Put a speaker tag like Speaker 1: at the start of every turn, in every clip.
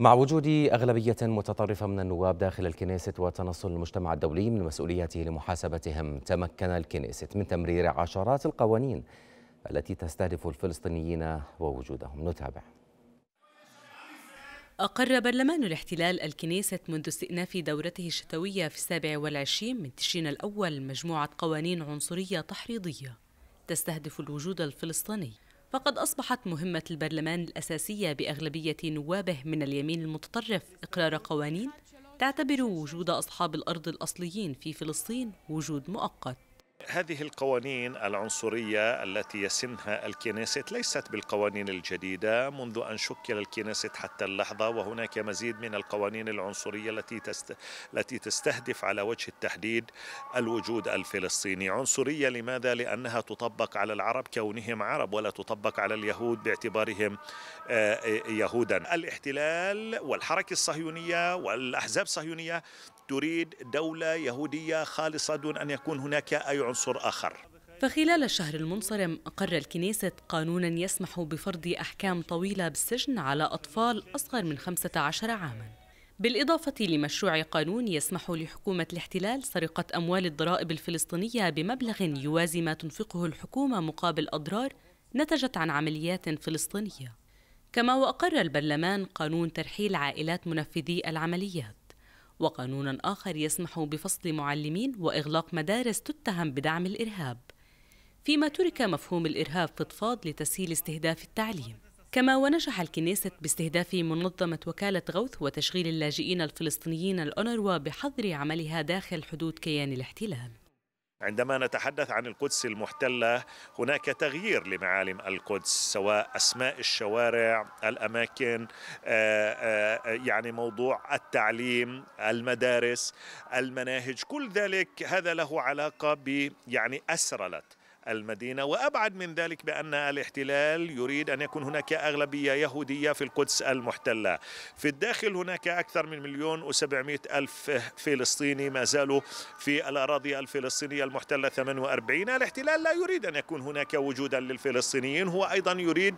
Speaker 1: مع وجود أغلبية متطرفة من النواب داخل الكنيست وتنصل المجتمع الدولي من مسؤوليته لمحاسبتهم تمكن الكنيست من تمرير عشرات القوانين التي تستهدف الفلسطينيين ووجودهم نتابع أقر برلمان الاحتلال الكنيست منذ استئناف دورته الشتوية في السابع والعشرين من تشرين الأول مجموعة قوانين عنصرية تحريضية تستهدف الوجود الفلسطيني فقد أصبحت مهمة البرلمان الأساسية بأغلبية نوابه من اليمين المتطرف إقرار قوانين تعتبر وجود أصحاب الأرض الأصليين في فلسطين وجود مؤقت
Speaker 2: هذه القوانين العنصرية التي يسنها الكنيست ليست بالقوانين الجديدة منذ أن شكل الكنيست حتى اللحظة وهناك مزيد من القوانين العنصرية التي التي تستهدف على وجه التحديد الوجود الفلسطيني عنصرية لماذا؟ لأنها تطبق على العرب كونهم عرب ولا تطبق على اليهود باعتبارهم آه، يهودا الاحتلال والحركة الصهيونية والأحزاب الصهيونية تريد دولة يهودية خالصة دون أن يكون هناك أي عنصر آخر
Speaker 1: فخلال الشهر المنصرم أقر الكنيسة قانونا يسمح بفرض أحكام طويلة بالسجن على أطفال أصغر من 15 عاما بالإضافة لمشروع قانون يسمح لحكومة الاحتلال سرقة أموال الضرائب الفلسطينية بمبلغ يوازي ما تنفقه الحكومة مقابل أضرار نتجت عن عمليات فلسطينية كما وأقر البرلمان قانون ترحيل عائلات منفذي العمليات وقانون آخر يسمح بفصل معلمين وإغلاق مدارس تتهم بدعم الإرهاب فيما ترك مفهوم الإرهاب فضفاض لتسهيل استهداف التعليم كما ونجح الكنيست باستهداف منظمة وكالة غوث وتشغيل اللاجئين الفلسطينيين الأونروا بحظر عملها داخل حدود كيان الاحتلال
Speaker 2: عندما نتحدث عن القدس المحتلة هناك تغيير لمعالم القدس سواء أسماء الشوارع الأماكن آه، آه، يعني موضوع التعليم المدارس المناهج كل ذلك هذا له علاقة ب يعني أسرلت المدينة وأبعد من ذلك بأن الاحتلال يريد أن يكون هناك أغلبية يهودية في القدس المحتلة في الداخل هناك أكثر من مليون وسبعمائة ألف فلسطيني ما زالوا في الأراضي الفلسطينية المحتلة 48 الاحتلال لا يريد أن يكون هناك وجودا للفلسطينيين هو أيضا يريد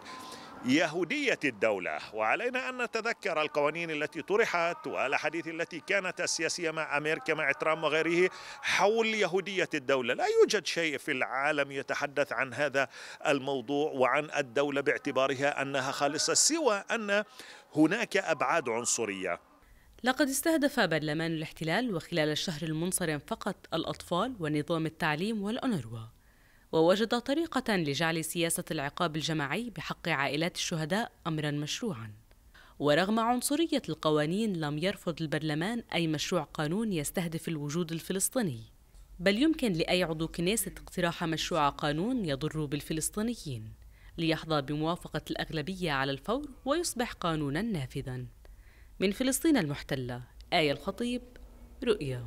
Speaker 2: يهودية الدولة وعلينا أن نتذكر القوانين التي طرحت والأحاديث التي كانت السياسية مع أمريكا مع ترامب وغيره حول يهودية الدولة لا يوجد شيء في العالم يتحدث عن هذا الموضوع وعن الدولة باعتبارها أنها خالصة سوى أن هناك أبعاد عنصرية
Speaker 1: لقد استهدف برلمان الاحتلال وخلال الشهر المنصرم فقط الأطفال ونظام التعليم والأنروا ووجد طريقة لجعل سياسة العقاب الجماعي بحق عائلات الشهداء أمرا مشروعا ورغم عنصرية القوانين لم يرفض البرلمان أي مشروع قانون يستهدف الوجود الفلسطيني بل يمكن لأي عضو كنيسة اقتراح مشروع قانون يضر بالفلسطينيين ليحظى بموافقة الأغلبية على الفور ويصبح قانونا نافذا من فلسطين المحتلة آية الخطيب رؤيا